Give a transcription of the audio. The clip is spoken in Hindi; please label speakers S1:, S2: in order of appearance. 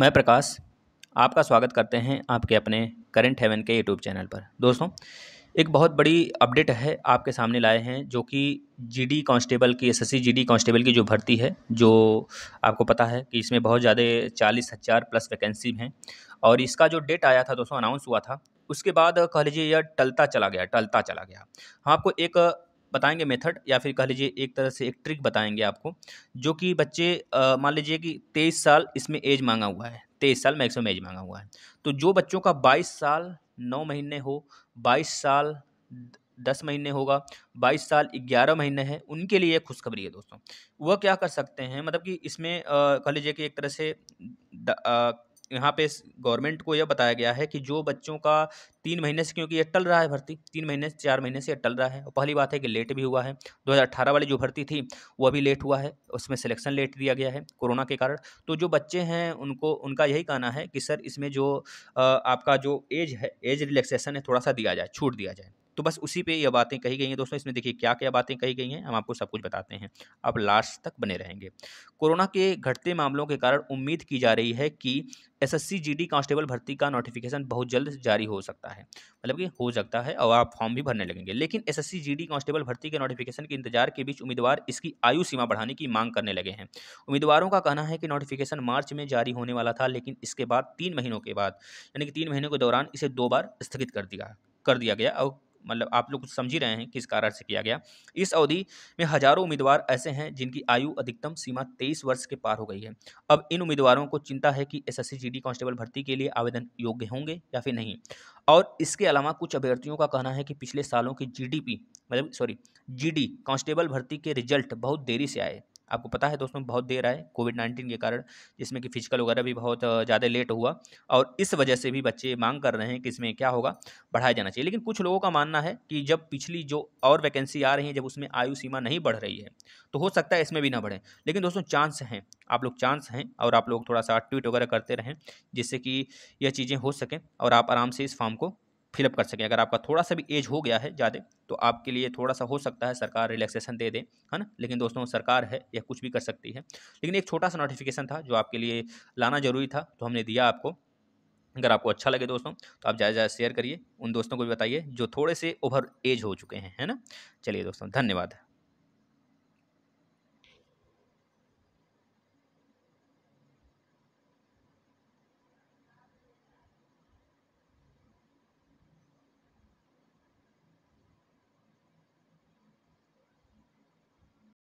S1: मैं प्रकाश आपका स्वागत करते हैं आपके अपने करंट हेवन के यूट्यूब चैनल पर दोस्तों एक बहुत बड़ी अपडेट है आपके सामने लाए हैं जो कि जीडी कांस्टेबल की एसएससी जीडी कांस्टेबल की जो भर्ती है जो आपको पता है कि इसमें बहुत ज़्यादा चालीस हज़ार प्लस वैकेंसी हैं और इसका जो डेट आया था दोस्तों अनाउंस हुआ था उसके बाद कह लीजिए यह टलता चला गया टलता चला गया हम हाँ, आपको एक बताएंगे मेथड या फिर कह लीजिए एक तरह से एक ट्रिक बताएंगे आपको जो कि बच्चे मान लीजिए कि तेईस साल इसमें एज मांगा हुआ है तेईस साल मैक्सिमम एज मांगा हुआ है तो जो बच्चों का बाईस साल नौ महीने हो बाईस साल दस महीने होगा बाईस साल ग्यारह महीने हैं उनके लिए खुशखबरी है दोस्तों वह क्या कर सकते हैं मतलब कि इसमें कह लीजिए कि एक तरह से द, आ, यहाँ पे गवर्नमेंट को यह बताया गया है कि जो बच्चों का तीन महीने से क्योंकि ये टल रहा है भर्ती तीन महीने से चार महीने से टल रहा है और पहली बात है कि लेट भी हुआ है 2018 वाली जो भर्ती थी वो अभी लेट हुआ है उसमें सिलेक्शन लेट दिया गया है कोरोना के कारण तो जो बच्चे हैं उनको उनका यही कहना है कि सर इसमें जो आपका जो एज है एज रिलैक्सेशन है थोड़ा सा दिया जाए छूट दिया जाए तो बस उसी पे ये बातें कही गई हैं दोस्तों इसमें देखिए क्या क्या बातें कही गई हैं हम आपको सब कुछ बताते हैं आप लास्ट तक बने रहेंगे कोरोना के घटते मामलों के कारण उम्मीद की जा रही है कि एस एस कांस्टेबल भर्ती का नोटिफिकेशन बहुत जल्द जारी हो सकता है मतलब कि हो सकता है और आप फॉर्म भी भरने लगेंगे लेकिन एस एस कांस्टेबल भर्ती के नोटिफिकेशन के इंतजार के बीच उम्मीदवार इसकी आयु सीमा बढ़ाने की मांग करने लगे हैं उम्मीदवारों का कहना है कि नोटिफिकेशन मार्च में जारी होने वाला था लेकिन इसके बाद तीन महीनों के बाद यानी कि तीन महीनों के दौरान इसे दो बार स्थगित कर दिया कर दिया गया और मतलब आप लोग कुछ समझ ही रहे हैं किस कारण से किया गया इस अवधि में हजारों उम्मीदवार ऐसे हैं जिनकी आयु अधिकतम सीमा तेईस वर्ष के पार हो गई है अब इन उम्मीदवारों को चिंता है कि एस एस कांस्टेबल भर्ती के लिए आवेदन योग्य होंगे या फिर नहीं और इसके अलावा कुछ अभ्यर्थियों का कहना है कि पिछले सालों की जी मतलब सॉरी जी कांस्टेबल भर्ती के रिजल्ट बहुत देरी से आए आपको पता है दोस्तों बहुत देर आए कोविड नाइन्टीन के कारण जिसमें कि फिजिकल वगैरह भी बहुत ज़्यादा लेट हुआ और इस वजह से भी बच्चे मांग कर रहे हैं कि इसमें क्या होगा बढ़ाया जाना चाहिए लेकिन कुछ लोगों का मानना है कि जब पिछली जो और वैकेंसी आ रही है जब उसमें आयु सीमा नहीं बढ़ रही है तो हो सकता है इसमें भी ना बढ़े लेकिन दोस्तों चांस हैं आप लोग चांस हैं और आप लोग थोड़ा सा ट्वीट वगैरह करते रहें जिससे कि यह चीज़ें हो सकें और आप आराम से इस फॉर्म को फिलअप कर सकें अगर आपका थोड़ा सा भी एज हो गया है ज़्यादा तो आपके लिए थोड़ा सा हो सकता है सरकार रिलैक्सेशन दे दे है ना लेकिन दोस्तों सरकार है यह कुछ भी कर सकती है लेकिन एक छोटा सा नोटिफिकेशन था जो आपके लिए लाना ज़रूरी था तो हमने दिया आपको अगर आपको अच्छा लगे दोस्तों तो आप ज़्यादा से ज़्यादा शेयर करिए उन दोस्तों को भी बताइए जो थोड़े से ओवर एज हो चुके हैं है ना चलिए दोस्तों धन्यवाद